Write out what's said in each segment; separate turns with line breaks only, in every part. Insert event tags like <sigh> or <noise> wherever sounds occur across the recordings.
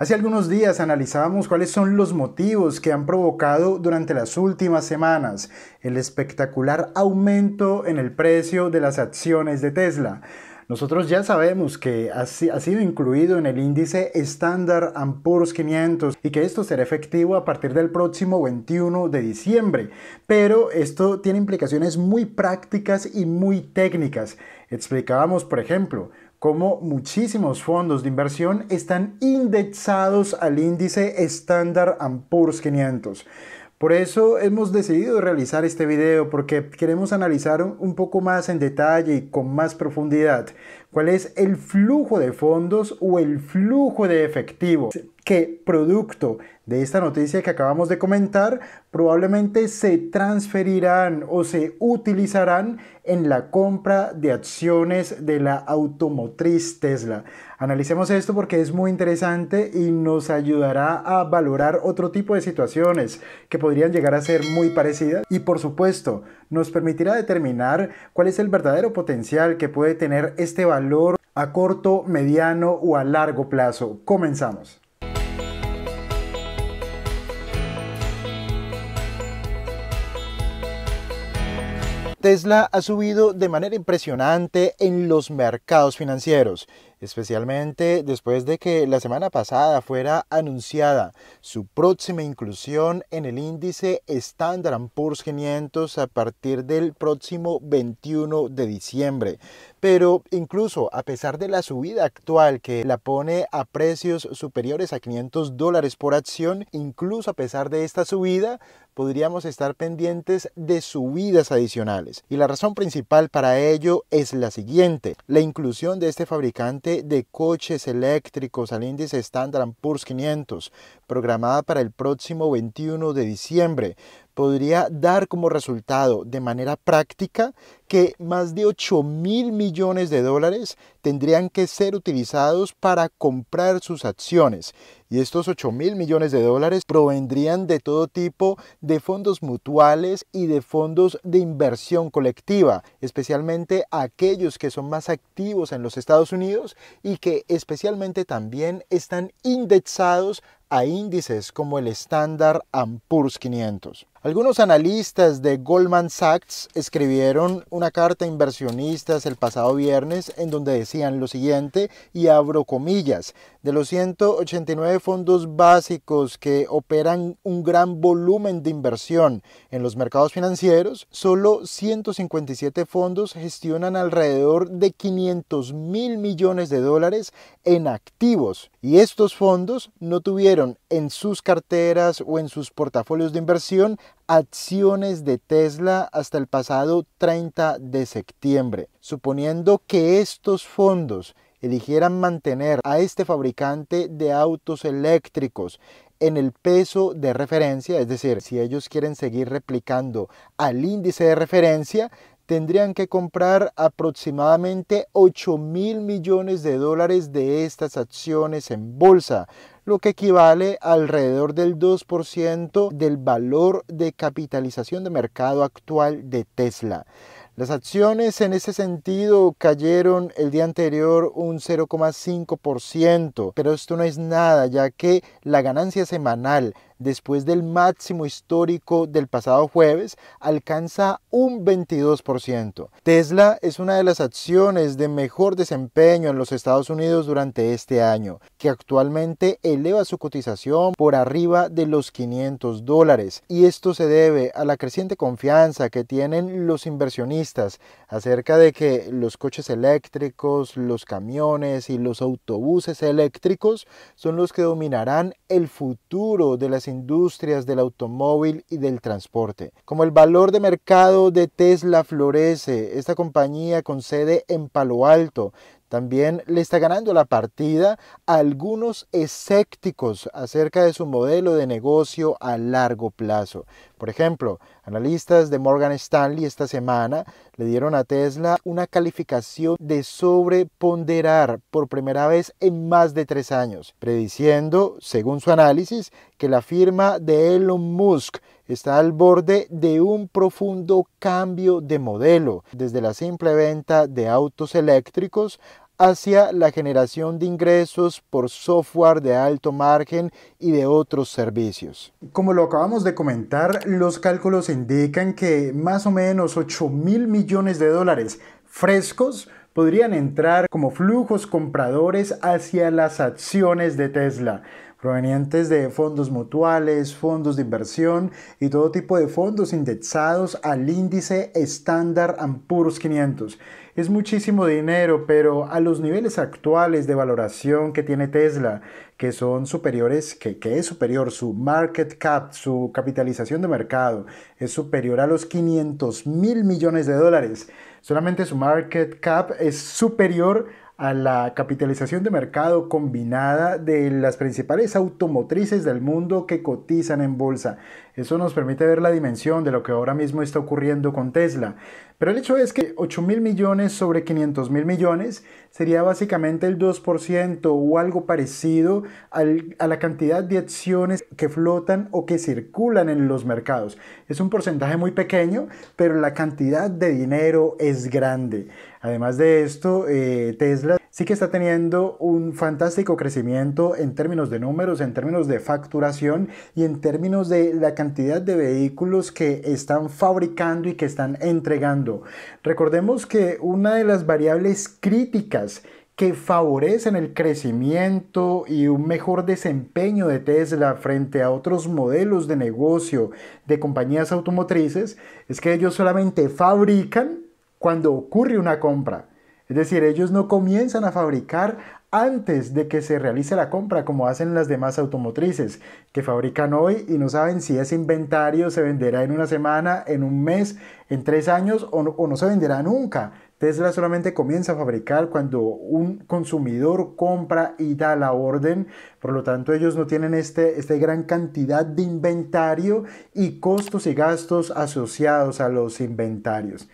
Hace algunos días analizábamos cuáles son los motivos que han provocado durante las últimas semanas el espectacular aumento en el precio de las acciones de Tesla. Nosotros ya sabemos que ha sido incluido en el índice Standard Poor's 500 y que esto será efectivo a partir del próximo 21 de diciembre, pero esto tiene implicaciones muy prácticas y muy técnicas. Explicábamos, por ejemplo, como muchísimos fondos de inversión están indexados al índice Standard Poor's 500. Por eso hemos decidido realizar este video porque queremos analizar un poco más en detalle y con más profundidad cuál es el flujo de fondos o el flujo de efectivo que producto de esta noticia que acabamos de comentar probablemente se transferirán o se utilizarán en la compra de acciones de la automotriz Tesla. Analicemos esto porque es muy interesante y nos ayudará a valorar otro tipo de situaciones que podrían llegar a ser muy parecidas y por supuesto nos permitirá determinar cuál es el verdadero potencial que puede tener este valor a corto, mediano o a largo plazo. Comenzamos. Tesla ha subido de manera impresionante en los mercados financieros especialmente después de que la semana pasada fuera anunciada su próxima inclusión en el índice Standard Poor's 500 a partir del próximo 21 de diciembre. Pero incluso a pesar de la subida actual que la pone a precios superiores a 500 dólares por acción, incluso a pesar de esta subida, podríamos estar pendientes de subidas adicionales. Y la razón principal para ello es la siguiente. La inclusión de este fabricante de coches eléctricos al índice Standard Poor's 500, programada para el próximo 21 de diciembre, podría dar como resultado de manera práctica que más de 8 mil millones de dólares tendrían que ser utilizados para comprar sus acciones. Y estos 8 mil millones de dólares provendrían de todo tipo de fondos mutuales y de fondos de inversión colectiva, especialmente aquellos que son más activos en los Estados Unidos y que especialmente también están indexados a índices como el estándar Poor's 500. Algunos analistas de Goldman Sachs escribieron una carta a inversionistas el pasado viernes en donde decían lo siguiente, y abro comillas, de los 189 fondos básicos que operan un gran volumen de inversión en los mercados financieros, solo 157 fondos gestionan alrededor de 500 mil millones de dólares en activos, y estos fondos no tuvieron en sus carteras o en sus portafolios de inversión acciones de Tesla hasta el pasado 30 de septiembre. Suponiendo que estos fondos eligieran mantener a este fabricante de autos eléctricos en el peso de referencia, es decir, si ellos quieren seguir replicando al índice de referencia, tendrían que comprar aproximadamente 8 mil millones de dólares de estas acciones en bolsa, lo que equivale alrededor del 2% del valor de capitalización de mercado actual de Tesla. Las acciones en ese sentido cayeron el día anterior un 0,5%, pero esto no es nada ya que la ganancia semanal después del máximo histórico del pasado jueves, alcanza un 22%. Tesla es una de las acciones de mejor desempeño en los Estados Unidos durante este año, que actualmente eleva su cotización por arriba de los 500 dólares, y esto se debe a la creciente confianza que tienen los inversionistas acerca de que los coches eléctricos, los camiones y los autobuses eléctricos son los que dominarán el futuro de las industrias del automóvil y del transporte. Como el valor de mercado de Tesla florece, esta compañía con sede en Palo Alto también le está ganando la partida a algunos escépticos acerca de su modelo de negocio a largo plazo. Por ejemplo, analistas de Morgan Stanley esta semana le dieron a Tesla una calificación de sobreponderar por primera vez en más de tres años, prediciendo, según su análisis, que la firma de Elon Musk está al borde de un profundo cambio de modelo, desde la simple venta de autos eléctricos hacia la generación de ingresos por software de alto margen y de otros servicios. Como lo acabamos de comentar, los cálculos indican que más o menos 8 mil millones de dólares frescos podrían entrar como flujos compradores hacia las acciones de Tesla provenientes de fondos mutuales, fondos de inversión y todo tipo de fondos indexados al índice estándar Ampurus 500. Es muchísimo dinero, pero a los niveles actuales de valoración que tiene Tesla, que son superiores, que, que es superior su market cap, su capitalización de mercado, es superior a los 500 mil millones de dólares. Solamente su market cap es superior a a la capitalización de mercado combinada de las principales automotrices del mundo que cotizan en bolsa. Eso nos permite ver la dimensión de lo que ahora mismo está ocurriendo con Tesla. Pero el hecho es que 8 mil millones sobre 500 mil millones sería básicamente el 2% o algo parecido a la cantidad de acciones que flotan o que circulan en los mercados. Es un porcentaje muy pequeño, pero la cantidad de dinero es grande. Además de esto, eh, Tesla sí que está teniendo un fantástico crecimiento en términos de números, en términos de facturación y en términos de la cantidad de vehículos que están fabricando y que están entregando. Recordemos que una de las variables críticas que favorecen el crecimiento y un mejor desempeño de Tesla frente a otros modelos de negocio de compañías automotrices es que ellos solamente fabrican cuando ocurre una compra. Es decir, ellos no comienzan a fabricar antes de que se realice la compra, como hacen las demás automotrices, que fabrican hoy y no saben si ese inventario se venderá en una semana, en un mes, en tres años o no, se venderá nunca. Tesla solamente comienza a fabricar cuando un consumidor compra y da la orden, por lo tanto ellos no tienen este, esta gran cantidad de inventario y costos y gastos asociados a los inventarios.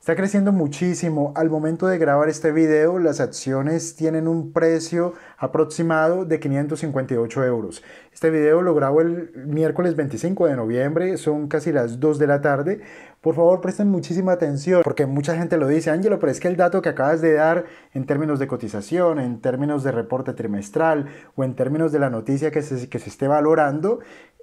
Está creciendo muchísimo. Al momento de grabar este video, las acciones tienen un precio aproximado de 558 euros. Este video lo grabo el miércoles 25 de noviembre, son casi las 2 de la tarde. Por favor, presten muchísima atención, porque mucha gente lo dice, Ángelo, pero es que el dato que acabas de dar en términos de cotización, en términos de reporte trimestral o en términos de la noticia que se, que se esté valorando,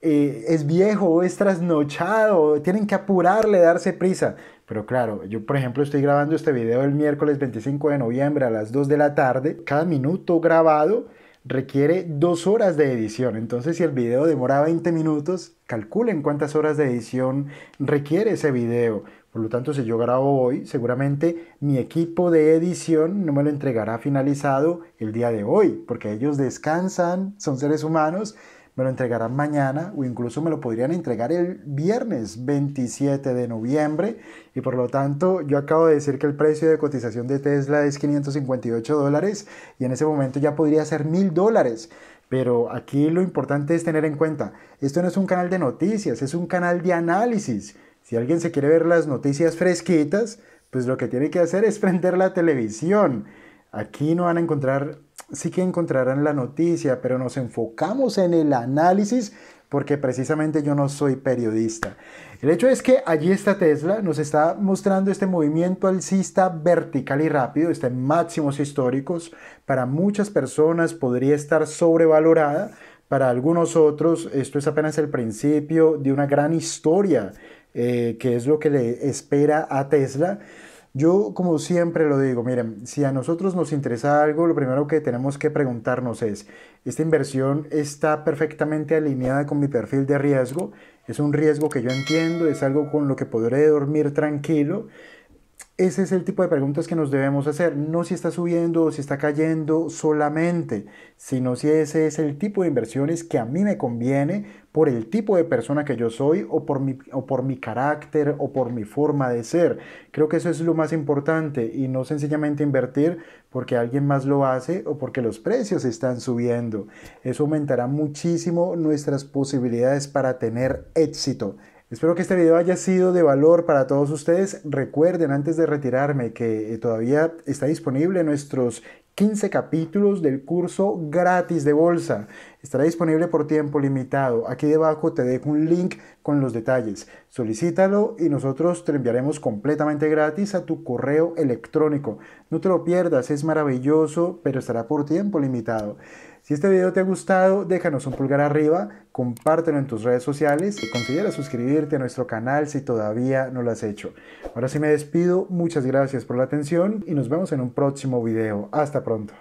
eh, es viejo, es trasnochado, tienen que apurarle, darse prisa. Pero claro, yo por ejemplo estoy grabando este video el miércoles 25 de noviembre a las 2 de la tarde. Cada minuto grabado requiere dos horas de edición. Entonces, si el video demora 20 minutos, calculen cuántas horas de edición requiere ese video. Por lo tanto, si yo grabo hoy, seguramente mi equipo de edición no me lo entregará finalizado el día de hoy, porque ellos descansan, son seres humanos me lo entregarán mañana o incluso me lo podrían entregar el viernes 27 de noviembre y por lo tanto yo acabo de decir que el precio de cotización de Tesla es 558 dólares y en ese momento ya podría ser 1000 dólares. Pero aquí lo importante es tener en cuenta, esto no es un canal de noticias, es un canal de análisis. Si alguien se quiere ver las noticias fresquitas, pues lo que tiene que hacer es <laughs> prender la televisión. Aquí no van a encontrar sí que encontrarán la noticia, pero nos enfocamos en el análisis porque precisamente yo no soy periodista. El hecho es que allí está Tesla, nos está mostrando este movimiento alcista vertical y rápido, está en máximos históricos, para muchas personas podría estar sobrevalorada, para algunos otros esto es apenas el principio de una gran historia, eh, que es lo que le espera a Tesla. Yo, como siempre lo digo, miren, si a nosotros nos interesa algo, lo primero que tenemos que preguntarnos es, ¿esta inversión está perfectamente alineada con mi perfil de riesgo? ¿Es un riesgo que yo entiendo? ¿Es algo con lo que podré dormir tranquilo? Ese es el tipo de preguntas que nos debemos hacer, no si está subiendo o si está cayendo solamente, sino si ese es el tipo de inversiones que a mí me conviene por el tipo de persona que yo soy o por mi, o por mi carácter o por mi forma de ser. Creo que eso es lo más importante y no sencillamente invertir porque alguien más lo hace o porque los precios están subiendo. Eso aumentará muchísimo nuestras posibilidades para tener éxito Espero que este video haya sido de valor para todos ustedes. Recuerden antes de retirarme que eh, todavía está disponible nuestros 15 capítulos del curso gratis de bolsa. Estará disponible por tiempo limitado. Aquí debajo te dejo un link con los detalles. Solicítalo y nosotros te enviaremos completamente gratis a tu correo electrónico. No te lo pierdas, es maravilloso, pero estará por tiempo limitado. Si este video te ha gustado, déjanos un pulgar arriba, compártelo en tus redes sociales y considera suscribirte a nuestro canal si todavía no lo has hecho. Ahora sí me despido, muchas gracias por la atención y nos vemos en un próximo video. Hasta pronto.